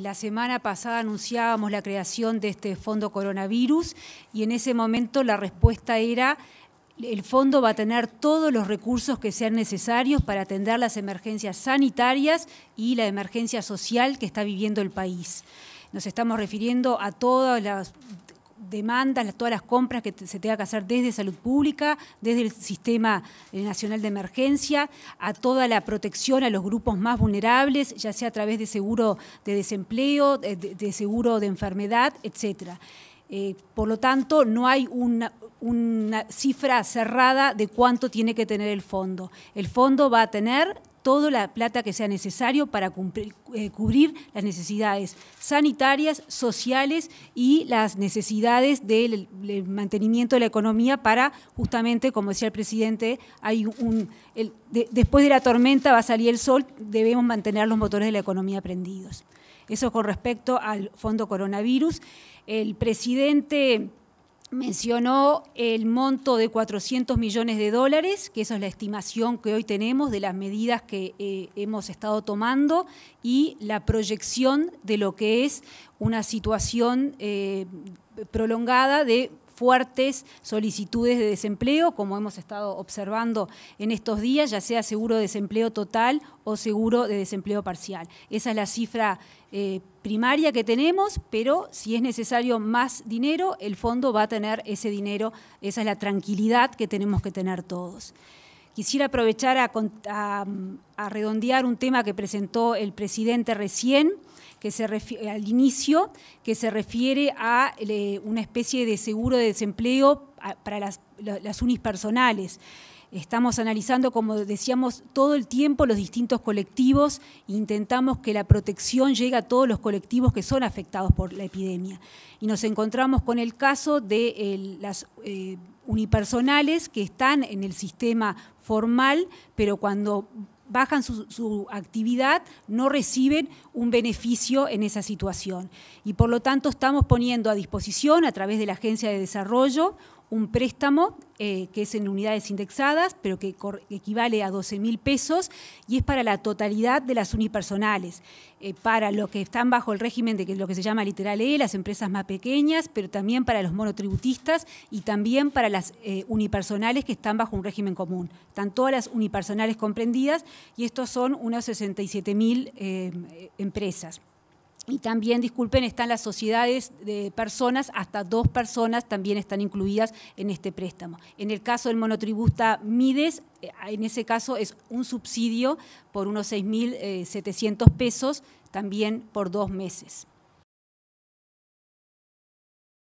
La semana pasada anunciábamos la creación de este fondo coronavirus y en ese momento la respuesta era el fondo va a tener todos los recursos que sean necesarios para atender las emergencias sanitarias y la emergencia social que está viviendo el país. Nos estamos refiriendo a todas las demandas, todas las compras que se tenga que hacer desde salud pública, desde el sistema eh, nacional de emergencia, a toda la protección a los grupos más vulnerables, ya sea a través de seguro de desempleo, de, seguro de enfermedad, etcétera. Eh, por lo tanto, no hay una cifra cerrada de cuánto tiene que tener el fondo. El fondo va a tener toda la plata que sea necesario para eh, cubrir las necesidades sanitarias, sociales y las necesidades del, mantenimiento de la economía para justamente, como decía el presidente, hay un, después de la tormenta va a salir el sol, debemos mantener los motores de la economía prendidos. Eso con respecto al fondo coronavirus. El presidente Mencionó el monto de 400 millones de dólares, que esa es la estimación que hoy tenemos de las medidas que eh, hemos estado tomando y la proyección de lo que es una situación eh, prolongada de fuertes solicitudes de desempleo, como hemos estado observando en estos días, ya sea seguro de desempleo total o seguro de desempleo parcial. Esa es la cifra eh, primaria que tenemos, pero si es necesario más dinero, el fondo va a tener ese dinero, esa es la tranquilidad que tenemos que tener todos. Quisiera aprovechar a, a redondear un tema que presentó el presidente recién que se al inicio, que se refiere a una especie de seguro de desempleo para las, las Estamos analizando, como decíamos, todo el tiempo los distintos colectivos, intentamos que la protección llegue a todos los colectivos que son afectados por la epidemia. Y nos encontramos con el caso de las eh, unipersonales que están en el sistema formal, pero cuando bajan su, actividad, no reciben un beneficio en esa situación. Y por lo tanto estamos poniendo a disposición, a través de la Agencia de Desarrollo, un préstamo eh, que es en unidades indexadas, pero que equivale a 12 mil pesos y es para la totalidad de las unipersonales, eh, para los que están bajo el régimen de lo que se llama literal E, las empresas más pequeñas, pero también para los monotributistas y también para las eh, unipersonales que están bajo un régimen común. Están todas las unipersonales comprendidas y estos son unas 67 mil empresas. Y también, disculpen, están las sociedades de personas, hasta dos personas también están incluidas en este préstamo. En el caso del monotributa Mides, eh, en ese caso es un subsidio por unos 6.700 eh, pesos, también por dos meses.